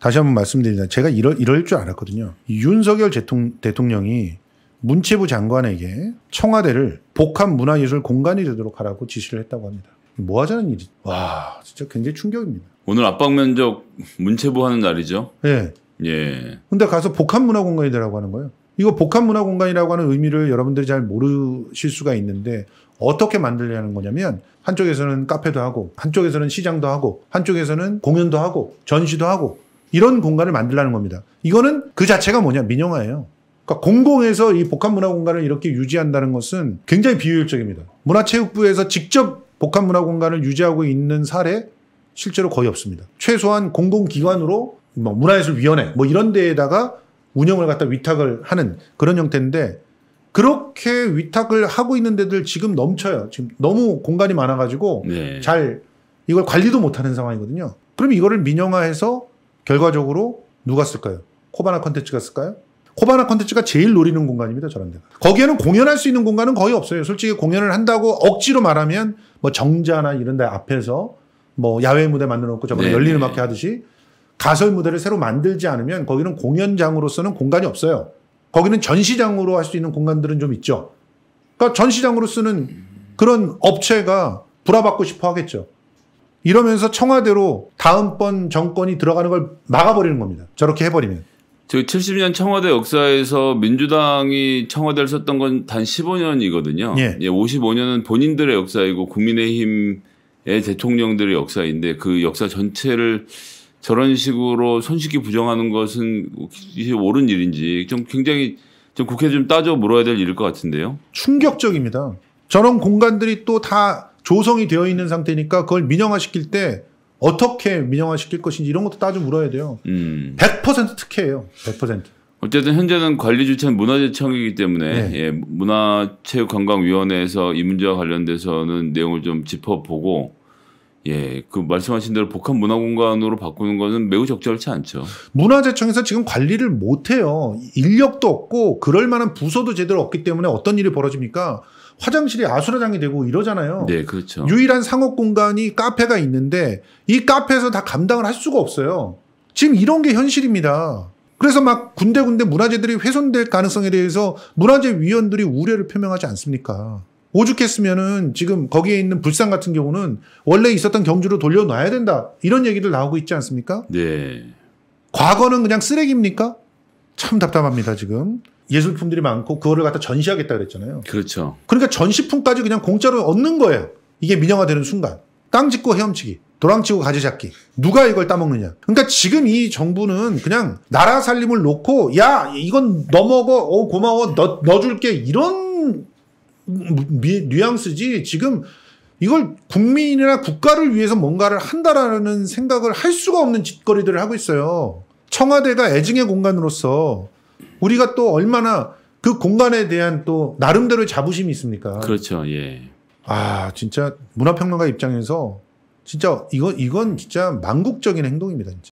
다시 한번 말씀드리면 제가 이럴, 이럴 줄 알았거든요. 윤석열 대통령, 이 문체부 장관에게 청와대를 복합 문화예술 공간이 되도록 하라고 지시를 했다고 합니다. 뭐 하자는 일이? 와, 진짜 굉장히 충격입니다. 오늘 압박 면적 문체부 하는 날이죠? 예. 예. 근데 가서 복합 문화 공간이 되라고 하는 거예요. 이거 복합 문화 공간이라고 하는 의미를 여러분들이 잘 모르실 수가 있는데 어떻게 만들려는 거냐면 한쪽에서는 카페도 하고 한쪽에서는 시장도 하고 한쪽에서는 공연도 하고 전시도 하고 이런 공간을 만들라는 겁니다. 이거는 그 자체가 뭐냐 민영화예요. 그러니까 공공에서 이 복합문화 공간을 이렇게 유지한다는 것은 굉장히 비효율적입니다. 문화체육부에서 직접 복합문화 공간을 유지하고 있는 사례 실제로 거의 없습니다. 최소한 공공기관으로 뭐 문화예술위원회 뭐 이런 데에다가 운영을 갖다 위탁을 하는 그런 형태인데 그렇게 위탁을 하고 있는 데들 지금 넘쳐요. 지금 너무 공간이 많아가지고 네. 잘 이걸 관리도 못하는 상황이거든요. 그럼 이거를 민영화해서 결과적으로 누가 쓸까요? 코바나 컨텐츠가 쓸까요? 코바나 컨텐츠가 제일 노리는 공간입니다, 저런 데가. 거기에는 공연할 수 있는 공간은 거의 없어요. 솔직히 공연을 한다고 억지로 말하면 뭐 정자나 이런 데 앞에서 뭐 야외 무대 만들어 놓고 저번에 네. 열린 네. 음악회 하듯이 가설 무대를 새로 만들지 않으면 거기는 공연장으로서는 공간이 없어요. 거기는 전시장으로 할 수 있는 공간들은 좀 있죠. 그러니까 전시장으로 쓰는 그런 업체가 불화받고 싶어 하겠죠. 이러면서 청와대로 다음번 정권이 들어가는 걸 막아버리는 겁니다. 저렇게 해버리면. 저 70년 청와대 역사에서 민주당이 청와대를 썼던 건 단 15년이거든요. 예. 예, 55년은 본인들의 역사이고 국민의힘의 대통령들의 역사인데 그 역사 전체를 저런 식으로 손쉽게 부정하는 것은 옳은 일인지 좀 굉장히 좀 국회 좀 따져 물어야 될 일일 것 같은데요. 충격적입니다. 저런 공간들이 또다 조성이 되어 있는 상태니까 그걸 민영화시킬 때 어떻게 민영화시킬 것인지 이런 것도 따져 물어야 돼요. 음. 100% 특혜예요. 100%. 어쨌든 현재는 관리 주체는 문화재청이기 때문에 네. 예, 문화체육관광위원회에서 이 문제와 관련돼서는 내용을 좀 짚어보고 예, 그 말씀하신 대로 복합 문화 공간으로 바꾸는 것은 매우 적절치 않죠. 문화재청에서 지금 관리를 못 해요. 인력도 없고 그럴 만한 부서도 제대로 없기 때문에 어떤 일이 벌어집니까? 화장실이 아수라장이 되고 이러잖아요. 네, 그렇죠. 유일한 상업 공간이 카페가 있는데 이 카페에서 다 감당을 할 수가 없어요. 지금 이런 게 현실입니다. 그래서 막 군데군데 문화재들이 훼손될 가능성에 대해서 문화재 위원들이 우려를 표명하지 않습니까? 오죽했으면은 지금 거기에 있는 불상 같은 경우는 원래 있었던 경주로 돌려놔야 된다. 이런 얘기들 나오고 있지 않습니까? 네. 과거는 그냥 쓰레기입니까? 참 답답합니다, 지금. 예술품들이 많고 그거를 갖다 전시하겠다 그랬잖아요. 그렇죠. 그러니까 전시품까지 그냥 공짜로 얻는 거예요. 이게 민영화되는 순간. 땅 짓고 헤엄치기, 도랑 치고 가지 잡기. 누가 이걸 따먹느냐. 그러니까 지금 이 정부는 그냥 나라 살림을 놓고 야 이건 너먹어어 고마워 너, 넣줄게 이런 미, 뉘앙스지 지금 이걸 국민이나 국가를 위해서 뭔가를 한다라는 생각을 할 수가 없는 짓거리들을 하고 있어요. 청와대가 애증의 공간으로서 우리가 또 얼마나 그 공간에 대한 또 나름대로의 자부심이 있습니까? 그렇죠. 예. 아, 진짜 문화평론가 입장에서 진짜 이건 이건 진짜 망국적인 행동입니다, 진짜.